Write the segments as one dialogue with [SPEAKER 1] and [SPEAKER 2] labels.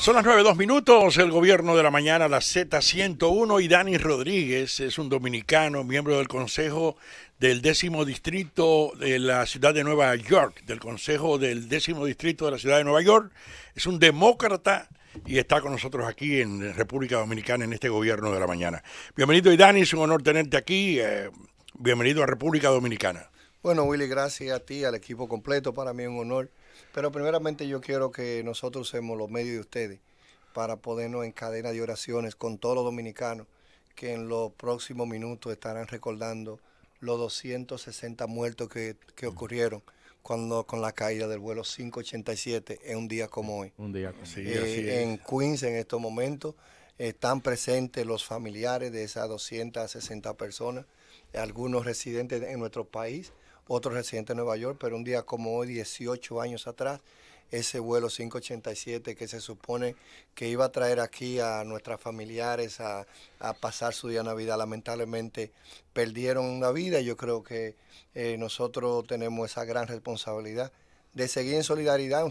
[SPEAKER 1] Son las 9, 2 minutos, el gobierno de la mañana, la Z101 y Dani Rodríguez es un dominicano, miembro del Consejo del décimo distrito de la ciudad de Nueva York, del Consejo del décimo distrito de la ciudad de Nueva York. Es un demócrata y está con nosotros aquí en República Dominicana en este gobierno de la mañana. Bienvenido, Dani, es un honor tenerte aquí. Eh, bienvenido a República Dominicana.
[SPEAKER 2] Bueno, Willy, gracias a ti, al equipo completo. Para mí es un honor pero primeramente yo quiero que nosotros usemos los medios de ustedes para ponernos en cadena de oraciones con todos los dominicanos que en los próximos minutos estarán recordando los 260 muertos que, mm. ocurrieron cuando con la caída del vuelo 587 en un día como hoy. Un día como eh, En Queens en estos momentos están presentes los familiares de esas 260 personas, algunos residentes en nuestro país otro residente de Nueva York, pero un día como hoy, 18 años atrás, ese vuelo 587 que se supone que iba a traer aquí a nuestras familiares a, pasar su día de Navidad. Lamentablemente perdieron una vida yo creo que eh, nosotros tenemos esa gran responsabilidad de seguir en solidaridad,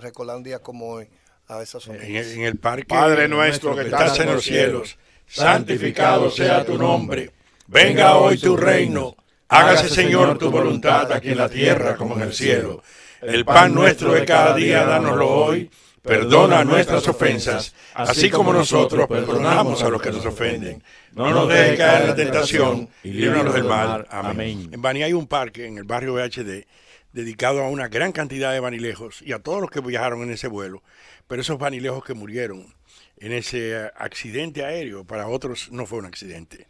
[SPEAKER 2] recordar un día como hoy a esas familias. En, en el, parque Padre nuestro que estás en los cielos, santificado sea tu nombre,
[SPEAKER 1] venga hoy tu reino Hágase, Señor, tu voluntad aquí en la tierra como en el cielo. El pan nuestro de cada día, dánoslo hoy. Perdona nuestras ofensas, así como nosotros perdonamos a los que nos ofenden. No nos dejes caer en la tentación y líbranos del mal. Amén. En Bani hay un parque en el barrio BHD dedicado a una gran cantidad de banilejos y a todos los que viajaron en ese vuelo, pero esos banilejos que murieron en ese accidente aéreo, para otros no fue un accidente.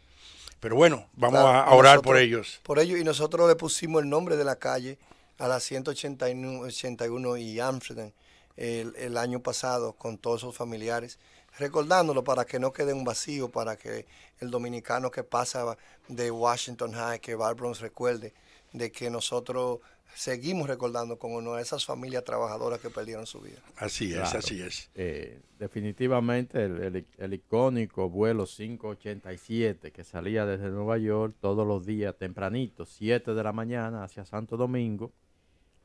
[SPEAKER 1] Pero bueno,
[SPEAKER 2] vamos a orar por ellos. Por ellos, y nosotros le pusimos el nombre de la calle a la 181 y Amsterdam el, año pasado con todos sus familiares, recordándolo para que no quede un vacío, para que el dominicano que pasa de Washington High, que Barbron recuerde de que nosotros seguimos recordando como no a esas familias trabajadoras que perdieron su vida. Así es, así
[SPEAKER 3] es. Eh, definitivamente el, el, icónico vuelo 587 que salía desde Nueva York todos los días tempranito, 7 de la mañana hacia Santo Domingo,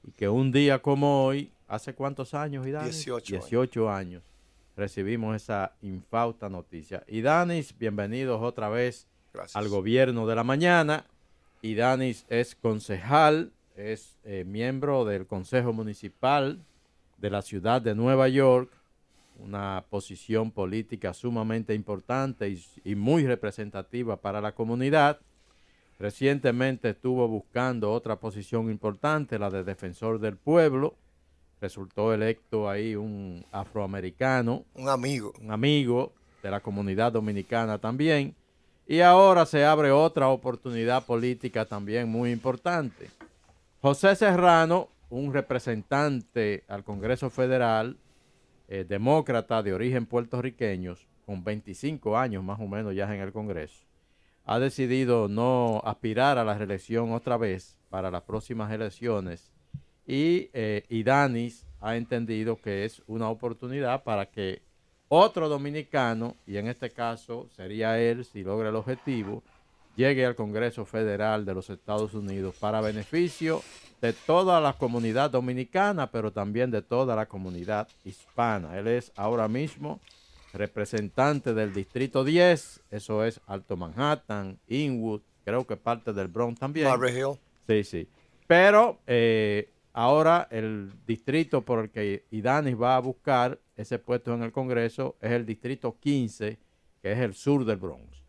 [SPEAKER 3] y que un día como hoy, ¿hace cuántos años, Idanis? 18. 18 años. recibimos esa infausta noticia. Y Danis, bienvenidos otra vez al gobierno de la mañana. Y Danis es concejal es eh, miembro del Consejo Municipal de la ciudad de Nueva York, una posición política sumamente importante y, y muy representativa para la comunidad. Recientemente estuvo buscando otra posición importante, la de defensor del pueblo. Resultó electo ahí un afroamericano. Un amigo. Un amigo de la comunidad dominicana también. Y ahora se abre otra oportunidad política también muy importante. José Serrano, un representante al Congreso Federal, eh, demócrata de origen puertorriqueño, con 25 años más o menos ya en el Congreso, ha decidido no aspirar a la reelección otra vez para las próximas elecciones y eh, Danis ha entendido que es una oportunidad para que otro dominicano, y en este caso sería él si logra el objetivo, llegue al Congreso Federal de los Estados Unidos para beneficio de toda la comunidad dominicana, pero también de toda la comunidad hispana. Él es ahora mismo representante del Distrito 10, eso es Alto Manhattan, Inwood, creo que parte del Bronx también. Barber Hill. Sí, sí. Pero eh, ahora el distrito por el que Idanis va a buscar ese puesto en el Congreso es el Distrito 15, que es el sur del Bronx.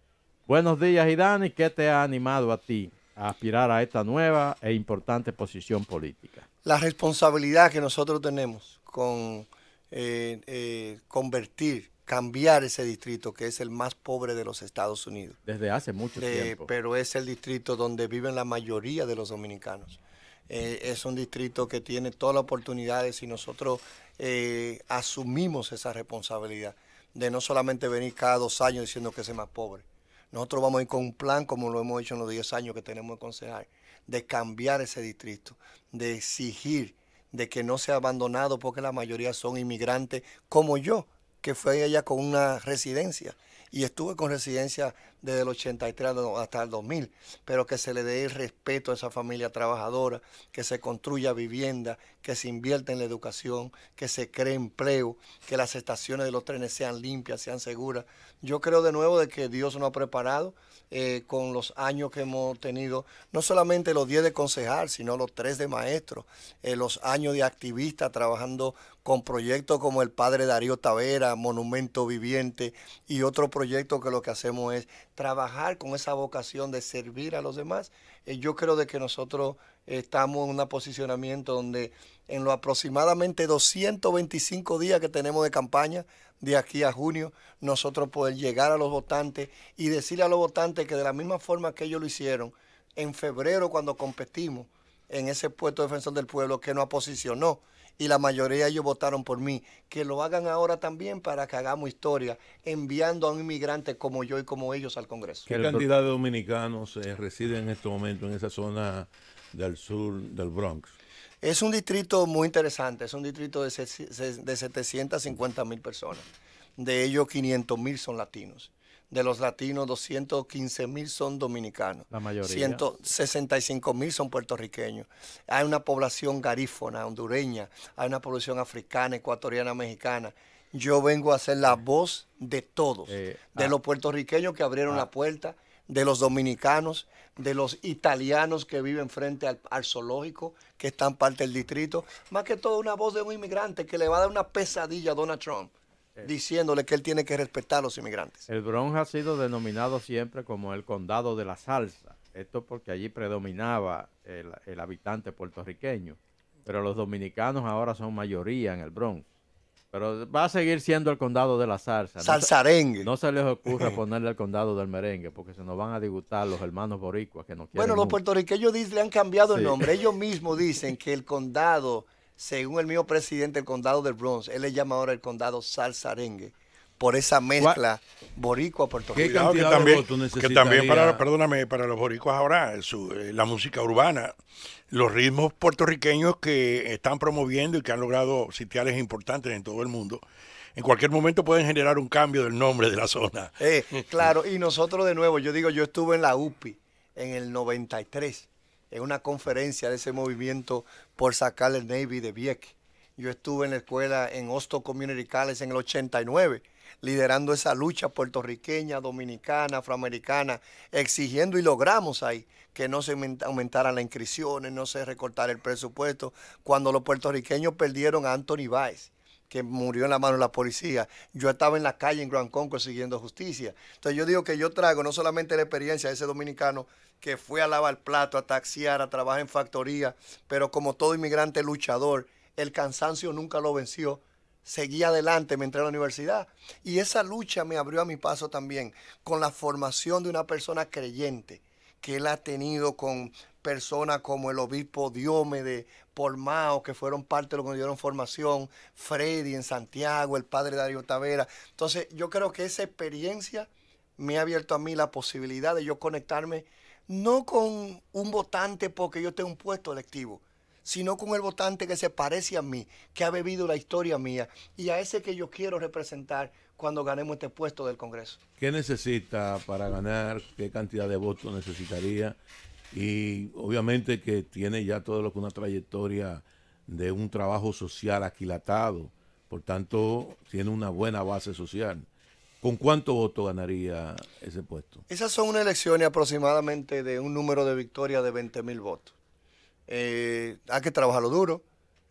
[SPEAKER 3] Buenos días, Idani. ¿Qué te ha animado a ti a aspirar a esta nueva e importante posición política?
[SPEAKER 2] La responsabilidad que nosotros tenemos con eh, eh, convertir, cambiar ese distrito que es el más pobre de los Estados Unidos. Desde hace mucho eh, tiempo. Pero es el distrito donde viven la mayoría de los dominicanos. es un distrito que tiene todas las oportunidades y nosotros asumimos esa responsabilidad de no solamente venir cada dos años diciendo que es el más pobre, nosotros vamos a ir con un plan, como lo hemos hecho en los 10 años que tenemos de concejal, de cambiar ese distrito, de exigir de que no sea abandonado porque la mayoría son inmigrantes como yo, que fue allá con una residencia y estuve con residencia desde el 83 hasta el 2000, pero que se le dé el respeto a esa familia trabajadora, que se construya vivienda, que se invierta en la educación, que se cree empleo, que las estaciones de los trenes sean limpias, sean seguras. Yo creo de nuevo de que Dios nos ha preparado eh, con los años que hemos tenido, no solamente los 10 de concejal, sino los 3 de maestro, eh, los años de activista trabajando con proyectos como el padre Darío Tavera, Monumento Viviente y otro proyecto que lo que hacemos es trabajar con esa vocación de servir a los demás. Eh, yo creo de que nosotros estamos en un posicionamiento donde en los aproximadamente 225 días que tenemos de campaña, de aquí a junio, nosotros poder llegar a los votantes y decirle a los votantes que de la misma forma que ellos lo hicieron en febrero cuando competimos en ese puesto de defensor del pueblo que nos posicionó y la mayoría de ellos votaron por mí, que lo hagan ahora también para que hagamos historia, enviando a un inmigrante como yo y como ellos al Congreso. ¿Qué cantidad
[SPEAKER 4] de dominicanos eh, residen en este momento en esa zona del sur del Bronx.
[SPEAKER 2] Es un distrito muy interesante, es un distrito de, 750 mil personas. De ellos 500 mil son latinos. De los latinos, 215 mil son dominicanos. La mayoría. 165 mil son puertorriqueños. Hay una población garífona, hondureña. Hay una población africana, ecuatoriana, mexicana. Yo vengo a ser la voz de todos. Eh, de ah. los puertorriqueños que abrieron ah. la puerta de los dominicanos, de los italianos que viven frente al, zoológico, que están parte del distrito. Más que todo una voz de un inmigrante que le va a dar una pesadilla a Donald Trump, diciéndole que él tiene que respetar a los inmigrantes.
[SPEAKER 3] El Bronx ha sido denominado siempre como el condado de la salsa. Esto porque allí predominaba el habitante puertorriqueño. Pero los dominicanos ahora son mayoría en el Bronx. Pero va a seguir siendo el condado de la salsa. Salsarengue. No, se les ocurra ponerle el condado del merengue, porque se nos van a disgustar los hermanos boricuas que no quieren. Bueno, los
[SPEAKER 2] puertorriqueños le han cambiado el nombre. Ellos mismos dicen que el condado, según el mismo presidente el condado del Bronx, él le llama ahora el condado salsarengue por esa mezcla boricua puertorriqueña. que también, para,
[SPEAKER 1] perdóname, para los boricuas ahora, eh, la música urbana, los ritmos puertorriqueños que están promoviendo y que han logrado sitiales importantes en todo el mundo, en cualquier momento pueden generar un cambio del nombre de la zona.
[SPEAKER 2] Eh, claro, y nosotros de nuevo, yo digo, yo estuve en la UPI en el 93, en una conferencia de ese movimiento por sacar el Navy de Vieques. Yo estuve en la escuela en Osto Community en el 89 liderando esa lucha puertorriqueña, dominicana, afroamericana, exigiendo y logramos ahí que no se aumentaran las inscripciones, no se recortara el presupuesto, cuando los puertorriqueños perdieron a Anthony Báez que murió en la mano de la policía. Yo estaba en la calle en Gran Concourse siguiendo justicia. Entonces yo digo que yo traigo no solamente la experiencia de ese dominicano que fue a lavar plato, a taxiar, a trabajar en factoría, pero como todo inmigrante luchador, el cansancio nunca lo venció seguí adelante, me entré a la universidad. Y esa lucha me abrió a mi paso también con la formación de una persona creyente que él ha tenido con personas como el obispo de Pormao, que fueron parte de lo que me dieron formación, Freddy en Santiago, el padre Darío Tavera. Entonces, yo creo que esa experiencia me ha abierto a mí la posibilidad de yo conectarme no con un votante porque yo tengo un puesto electivo, sino con el votante que se parece a mí, que ha bebido la historia mía y a ese que yo quiero representar cuando ganemos este puesto del Congreso.
[SPEAKER 4] ¿Qué necesita para ganar? ¿Qué cantidad de votos necesitaría? Y obviamente que tiene ya todo lo que una trayectoria de un trabajo social aquilatado, por tanto tiene una buena base social. ¿Con cuánto voto ganaría ese puesto?
[SPEAKER 2] Esas son unas elecciones aproximadamente de un número de victoria de 20 mil votos. Eh, hay que trabajarlo duro.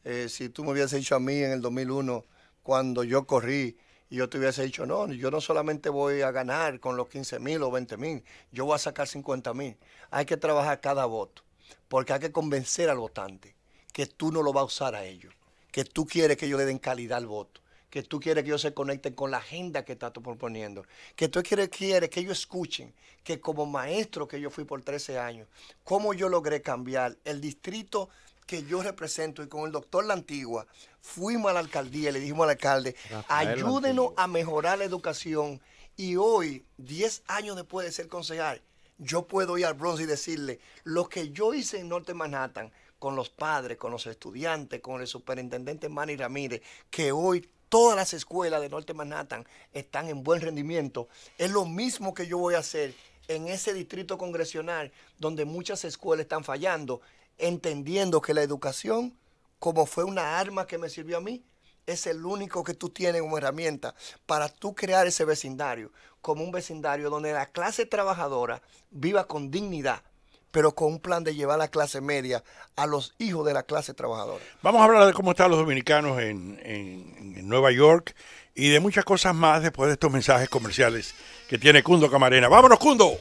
[SPEAKER 2] Eh, si tú me hubieses dicho a mí en el 2001, cuando yo corrí, y yo te hubiese dicho, no, yo no solamente voy a ganar con los 15 mil o 20 mil, yo voy a sacar 50 mil. Hay que trabajar cada voto, porque hay que convencer al votante que tú no lo vas a usar a ellos, que tú quieres que ellos le den calidad al voto que tú quieres que yo se conecten con la agenda que estás proponiendo, que tú quieres, quieres que ellos escuchen que como maestro que yo fui por 13 años, cómo yo logré cambiar el distrito que yo represento y con el doctor La Antigua fuimos a la alcaldía y le dijimos al alcalde, ayúdenos a mejorar la educación y hoy, 10 años después de ser concejal, yo puedo ir al Bronx y decirle lo que yo hice en Norte Manhattan con los padres, con los estudiantes, con el superintendente Manny Ramírez, que hoy todas las escuelas de Norte Manhattan están en buen rendimiento, es lo mismo que yo voy a hacer en ese distrito congresional donde muchas escuelas están fallando, entendiendo que la educación, como fue una arma que me sirvió a mí, es el único que tú tienes como herramienta para tú crear ese vecindario, como un vecindario donde la clase trabajadora viva con dignidad, pero con un plan de llevar a la clase media a los hijos de la clase trabajadora. Vamos
[SPEAKER 1] a hablar de cómo están los dominicanos en, en, Nueva York y de muchas cosas más después de estos mensajes comerciales que tiene Kundo Camarena. ¡Vámonos, Kundo!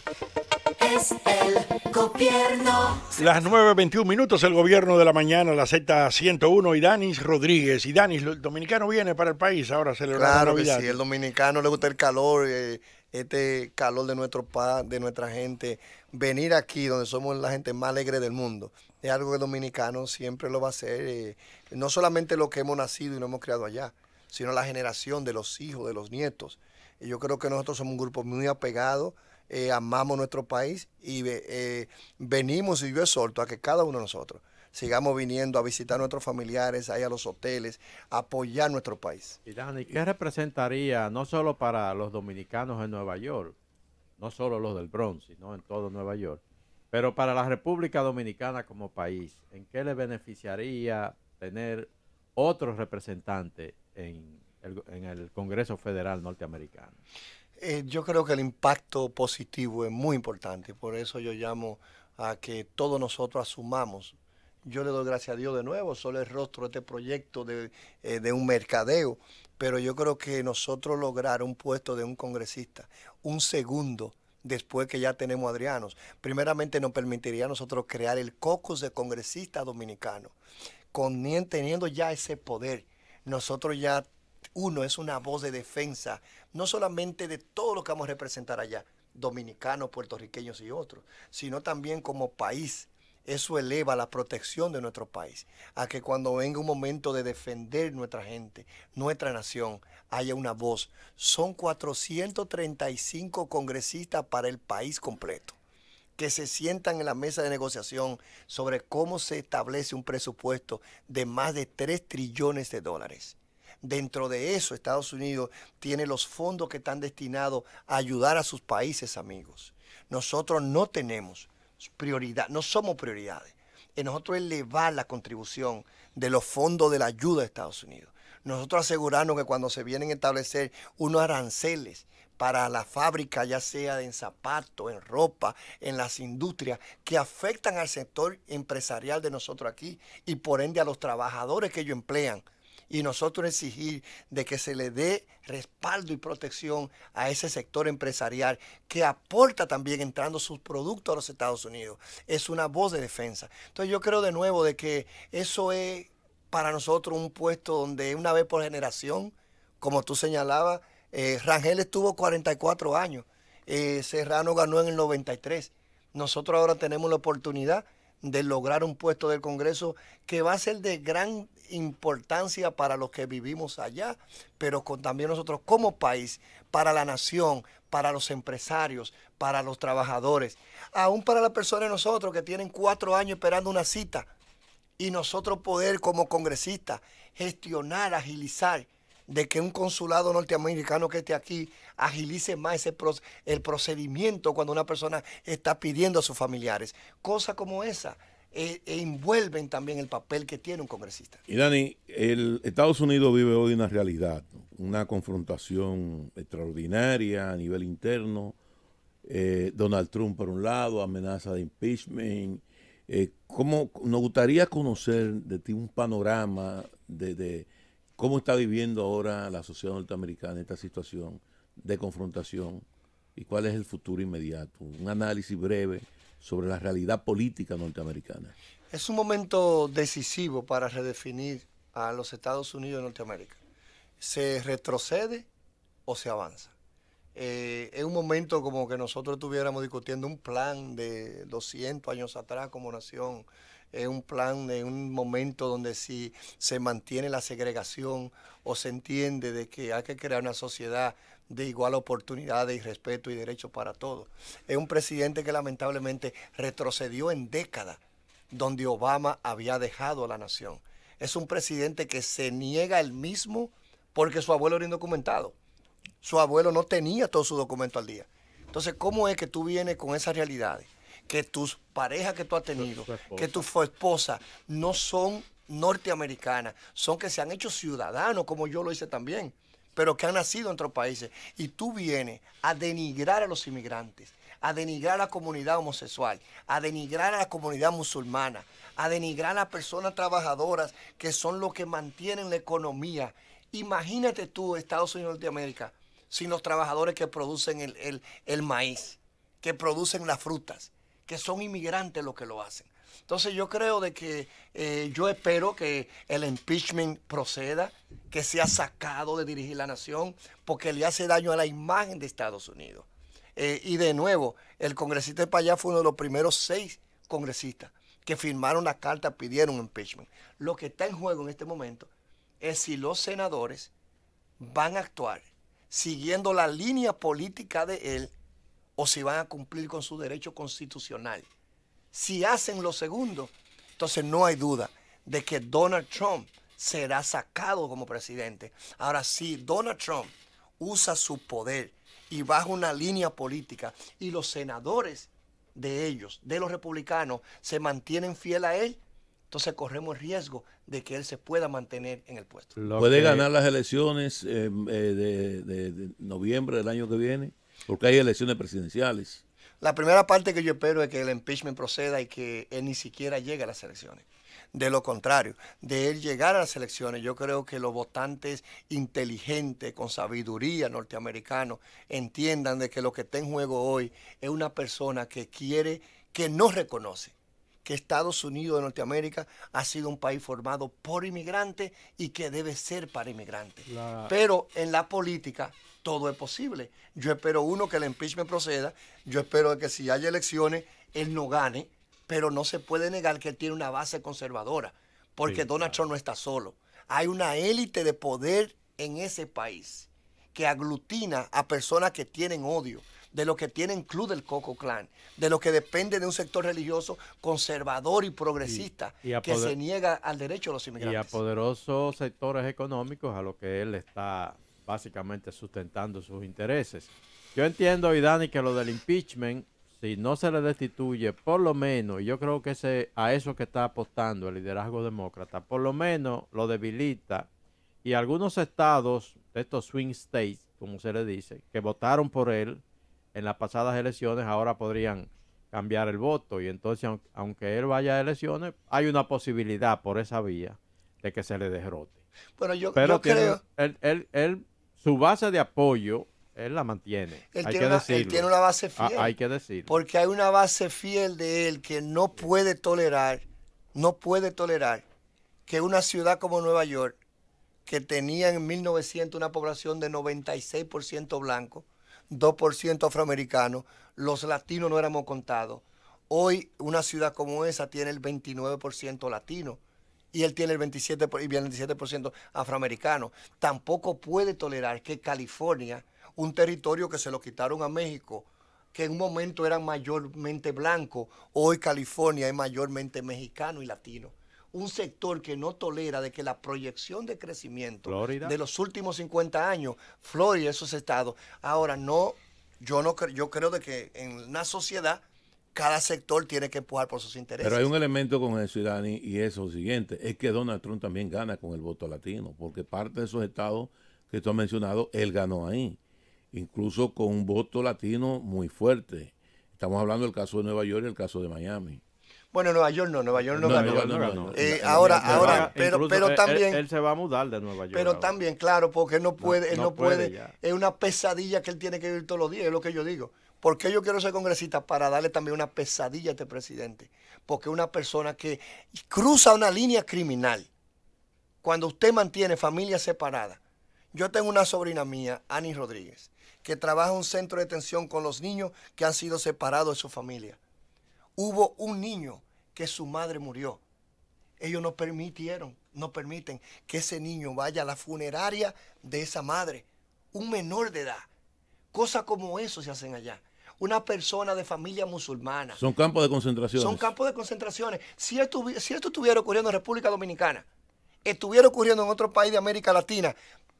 [SPEAKER 2] Es el gobierno.
[SPEAKER 1] Las 9.21 minutos, el gobierno de la mañana, la Z101 y Danis Rodríguez. Y Danis, el dominicano viene para el país ahora celebrando Claro que sí, el
[SPEAKER 2] dominicano le gusta el calor. y... Eh, este calor de nuestro paz, de nuestra gente, venir aquí donde somos la gente más alegre del mundo, es algo que el dominicano siempre lo va a hacer, eh, no solamente lo que hemos nacido y no hemos creado allá, sino la generación de los hijos, de los nietos. Y yo creo que nosotros somos un grupo muy apegado, eh, amamos nuestro país y eh, venimos, y yo exhorto a que cada uno de nosotros sigamos viniendo a visitar a nuestros familiares, ahí a los hoteles, apoyar nuestro país.
[SPEAKER 3] Y Dani, ¿qué representaría no solo para los dominicanos en Nueva York, no solo los del Bronx, sino en todo Nueva York, pero para la República Dominicana como país, ¿en qué le beneficiaría tener otro representante en el, Congreso Federal norteamericano?
[SPEAKER 2] Eh, yo creo que el impacto positivo es muy importante, por eso yo llamo a que todos nosotros asumamos yo le doy gracias a Dios de nuevo, solo el rostro de este proyecto eh, de, un mercadeo, pero yo creo que nosotros lograr un puesto de un congresista, un segundo, después que ya tenemos a Adrianos, primeramente nos permitiría a nosotros crear el caucus de congresistas dominicanos, con, teniendo ya ese poder. Nosotros ya, uno, es una voz de defensa, no solamente de todo lo que vamos a representar allá, dominicanos, puertorriqueños y otros, sino también como país eso eleva la protección de nuestro país, a que cuando venga un momento de defender nuestra gente, nuestra nación, haya una voz. Son 435 congresistas para el país completo que se sientan en la mesa de negociación sobre cómo se establece un presupuesto de más de 3 trillones de dólares. Dentro de eso, Estados Unidos tiene los fondos que están destinados a ayudar a sus países amigos. Nosotros no tenemos prioridad, no somos prioridades. En nosotros elevar la contribución de los fondos de la ayuda de Estados Unidos. Nosotros asegurarnos que cuando se vienen a establecer unos aranceles para la fábrica, ya sea en zapatos, en ropa, en las industrias, que afectan al sector empresarial de nosotros aquí y por ende a los trabajadores que ellos emplean y nosotros exigir de que se le dé respaldo y protección a ese sector empresarial que aporta también entrando sus productos a los Estados Unidos. Es una voz de defensa. Entonces yo creo de nuevo de que eso es para nosotros un puesto donde una vez por generación, como tú señalabas, eh, Rangel estuvo 44 años, eh, Serrano ganó en el 93. Nosotros ahora tenemos la oportunidad de lograr un puesto del Congreso que va a ser de gran importancia para los que vivimos allá, pero con también nosotros como país, para la nación, para los empresarios, para los trabajadores, aún para las personas de nosotros que tienen cuatro años esperando una cita y nosotros poder como congresistas gestionar, agilizar de que un consulado norteamericano que esté aquí agilice más el procedimiento cuando una persona está pidiendo a sus familiares. Cosa como esa e, e envuelven también el papel que tiene un congresista. Y
[SPEAKER 4] Dani, el Estados Unidos vive hoy una realidad, una confrontación extraordinaria a nivel interno. Eh, Donald Trump por un lado, amenaza de impeachment. Eh, ¿cómo, nos gustaría conocer de ti un panorama de, de cómo está viviendo ahora la sociedad norteamericana esta situación de confrontación y cuál es el futuro inmediato. Un análisis breve sobre la realidad política norteamericana.
[SPEAKER 2] Es un momento decisivo para redefinir a los Estados Unidos de Norteamérica. ¿Se retrocede o se avanza? Eh, es un momento como que nosotros estuviéramos discutiendo un plan de 200 años atrás como nación. Es un plan de un momento donde si se mantiene la segregación o se entiende de que hay que crear una sociedad de igual oportunidad, y respeto y derecho para todos. Es un presidente que lamentablemente retrocedió en décadas donde Obama había dejado a la nación. Es un presidente que se niega el mismo porque su abuelo era indocumentado. Su abuelo no tenía todo su documento al día. Entonces, ¿cómo es que tú vienes con esas realidades? Que tus parejas que tú has tenido, que tu esposa, no son norteamericanas, son que se han hecho ciudadanos, como yo lo hice también pero que han nacido en otros países. Y tú vienes a denigrar a los inmigrantes, a denigrar a la comunidad homosexual, a denigrar a la comunidad musulmana, a denigrar a las personas trabajadoras que son los que mantienen la economía. Imagínate tú, Estados Unidos de América, sin los trabajadores que producen el, el maíz, que producen las frutas, que son inmigrantes los que lo hacen. Entonces yo creo de que eh, yo espero que el impeachment proceda, que sea sacado de dirigir la nación, porque le hace daño a la imagen de Estados Unidos. Eh, y de nuevo, el congresista de Payá fue uno de los primeros seis congresistas que firmaron la carta, pidieron un impeachment. Lo que está en juego en este momento es si los senadores van a actuar siguiendo la línea política de él o si van a cumplir con su derecho constitucional. Si hacen lo segundo, entonces no hay duda de que Donald Trump será sacado como presidente. Ahora, si Donald Trump usa su poder y baja una línea política y los senadores de ellos, de los republicanos, se mantienen fiel a él, entonces corremos el riesgo de que él se pueda mantener en el puesto.
[SPEAKER 4] ¿Puede ganar las elecciones eh, eh, de noviembre del año que viene? Porque hay elecciones presidenciales.
[SPEAKER 2] La primera parte que yo espero es que el impeachment proceda y que él ni siquiera llegue a las elecciones. De lo contrario, de él llegar a las elecciones, yo creo que los votantes inteligentes, con sabiduría norteamericanos, entiendan de que lo que está en juego hoy es una persona que quiere, que no reconoce que Estados Unidos de Norteamérica ha sido un país formado por inmigrantes y que debe ser para inmigrantes. Pero en la política todo es posible. Yo espero, uno, que el impeachment proceda. Yo espero que si hay elecciones, él no gane. Pero no se puede negar que él tiene una base conservadora. Porque Donald Trump no está solo. Hay una élite de poder en ese país que aglutina a personas que tienen odio, de lo que tiene el Club del Coco Clan, de lo que depende de un sector religioso conservador y progresista que se niega al derecho de los inmigrantes. Y a
[SPEAKER 3] poderosos sectores económicos a los que él está básicamente sustentando sus intereses. Yo entiendo, y Dani, que lo del impeachment, si no se le destituye, por lo menos, y yo creo que ese, a eso que está apostando el liderazgo demócrata, por lo menos lo debilita. Y algunos estados, estos swing states, como se le dice, que votaron por él, en las pasadas elecciones ahora podrían cambiar el voto y entonces aunque él vaya a elecciones hay una posibilidad por esa vía de que se le derrote. Bueno, yo, Pero yo creo... Él, él, su base de apoyo, él la mantiene. Él, tiene, una, base ah, fiel. hay que decir.
[SPEAKER 2] Porque hay una base fiel de él que no puede tolerar, no puede tolerar que una ciudad como Nueva York, que tenía en 1900 una población de 96% blanco, 2% afroamericanos, los latinos no éramos contados. Hoy una ciudad como esa tiene el 29% latino y él tiene el 27%, el 27 afroamericano. Tampoco puede tolerar que California, un territorio que se lo quitaron a México, que en un momento era mayormente blanco, hoy California es mayormente mexicano y latino un sector que no tolera de que la proyección de crecimiento de los últimos 50 años, Florida, esos estados. Ahora, no, yo no yo creo de que en una sociedad cada sector tiene que empujar por sus intereses. Pero hay un
[SPEAKER 4] elemento con eso, Dani, y es lo siguiente, es que Donald Trump también gana con el voto latino, porque parte de esos estados que tú has mencionado, él ganó ahí, incluso con un voto latino muy fuerte. Estamos hablando del caso de Nueva York y el caso de
[SPEAKER 3] Miami.
[SPEAKER 2] Bueno, Nueva York no, Nueva York no, Nueva eh, eh, ahora, ahora, pero, pero también. Él, se
[SPEAKER 3] va a mudar de Nueva York. Pero
[SPEAKER 2] también, claro, porque él no puede, él no, puede. es una pesadilla que él tiene que vivir todos los días, es lo que yo digo. ¿Por qué yo quiero ser congresista? Para darle también una pesadilla a este presidente. Porque una persona que cruza una línea criminal, cuando usted mantiene familias separadas. Yo tengo una sobrina mía, Annie Rodríguez, que trabaja en un centro de detención con los niños que han sido separados de su familia hubo un niño que su madre murió. Ellos no permitieron, no permiten que ese niño vaya a la funeraria de esa madre, un menor de edad. Cosas como eso se hacen allá. Una persona de familia musulmana. Son campos
[SPEAKER 4] de concentración. Son
[SPEAKER 2] campos de concentraciones. Si esto, si esto estuviera ocurriendo en República Dominicana, estuviera ocurriendo en otro país de América Latina,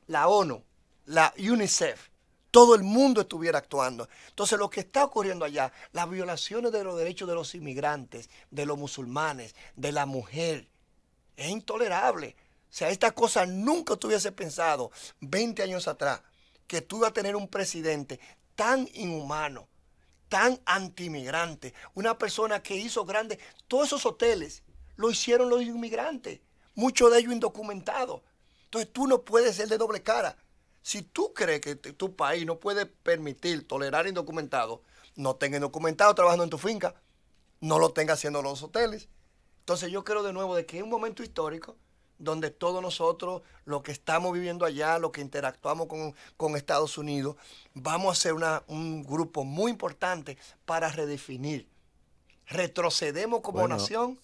[SPEAKER 2] la ONU, la UNICEF, todo el mundo estuviera actuando. Entonces lo que está ocurriendo allá, las violaciones de los derechos de los inmigrantes, de los musulmanes, de la mujer, es intolerable. O sea, esta cosa nunca tuviese pensado 20 años atrás, que tú ibas a tener un presidente tan inhumano, tan antimigrante, una persona que hizo grandes... todos esos hoteles lo hicieron los inmigrantes, muchos de ellos indocumentados. Entonces tú no puedes ser de doble cara. Si tú crees que tu país no puede permitir tolerar indocumentados, no tenga indocumentados trabajando en tu finca, no lo tenga haciendo los hoteles. Entonces yo creo de nuevo de que es un momento histórico donde todos nosotros, los que estamos viviendo allá, los que interactuamos con, con Estados Unidos, vamos a ser un grupo muy importante para redefinir. ¿Retrocedemos como nación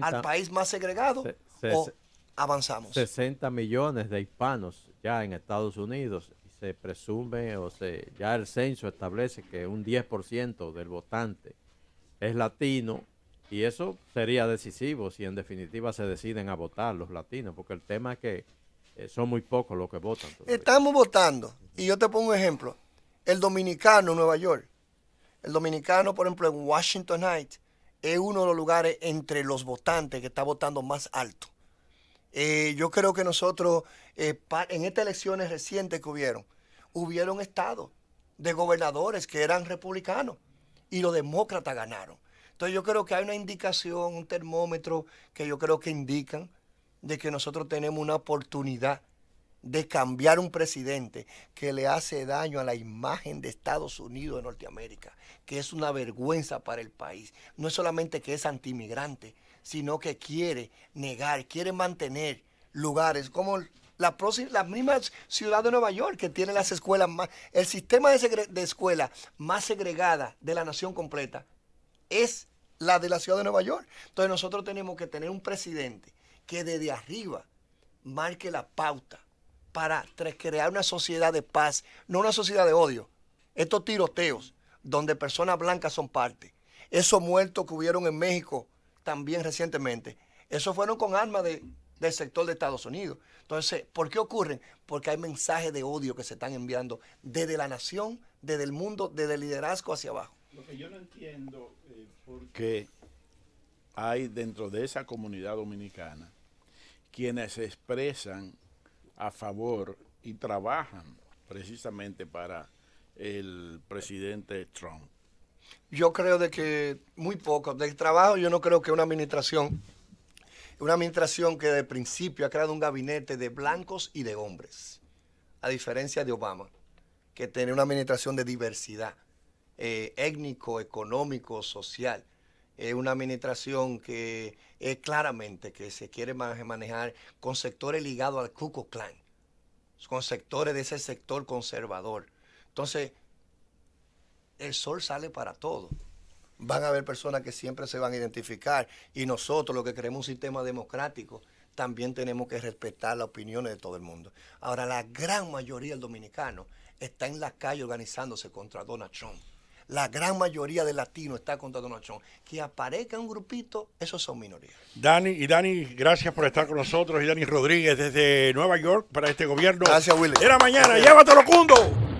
[SPEAKER 2] al país más segregado o avanzamos?
[SPEAKER 3] 60 millones de hispanos ya en Estados Unidos. Se presume o se ya el censo establece que un 10% del votante es latino y eso sería decisivo si en definitiva se deciden a votar los latinos, porque el tema es que eh, son muy pocos los que votan.
[SPEAKER 2] Estamos votando y yo te pongo un ejemplo. El dominicano en Nueva York, el dominicano por ejemplo en Washington Heights es uno de los lugares entre los votantes que está votando más alto. Eh, yo creo que nosotros, eh, en estas elecciones recientes que hubieron, hubieron estados de gobernadores que eran republicanos y los demócratas ganaron. Entonces yo creo que hay una indicación, un termómetro que yo creo que indican de que nosotros tenemos una oportunidad de cambiar un presidente que le hace daño a la imagen de Estados Unidos de Norteamérica, que es una vergüenza para el país. No es solamente que es antimigrante, sino que quiere negar, quiere mantener lugares como la misma ciudad de Nueva York que tiene las escuelas más, el sistema de, de escuela más segregada de la nación completa es la de la ciudad de Nueva York. Entonces nosotros tenemos que tener un presidente que desde arriba marque la pauta para crear una sociedad de paz, no una sociedad de odio. Estos tiroteos, donde personas blancas son parte, esos muertos que hubieron en México también recientemente, esos fueron con armas del sector de Estados Unidos. Entonces, ¿por qué ocurren? Porque hay mensajes de odio que se están enviando desde la nación, desde el mundo, desde el liderazgo hacia abajo. Lo que yo no entiendo, eh,
[SPEAKER 1] porque hay dentro de esa comunidad dominicana quienes expresan a favor y trabajan precisamente para el presidente Trump?
[SPEAKER 2] Yo creo de que muy poco. Del trabajo yo no creo que una administración, una administración que de principio ha creado un gabinete de blancos y de hombres, a diferencia de Obama, que tiene una administración de diversidad eh, étnico, económico, social. Es una administración que es claramente que se quiere manejar con sectores ligados al Cuco Clan, con sectores de ese sector conservador. Entonces, el sol sale para todos. Van a haber personas que siempre se van a identificar y nosotros, los que queremos un sistema democrático, también tenemos que respetar las opiniones de todo el mundo. Ahora, la gran mayoría del dominicano está en la calle organizándose contra Donald Trump la gran mayoría de latinos está contra Donald Trump. Que aparezca un grupito, esos son minorías.
[SPEAKER 1] Dani, y Dani, gracias por estar con nosotros. Y Dani Rodríguez desde Nueva York para este gobierno. Gracias, Willy. Era mañana, llévatelo, Cundo.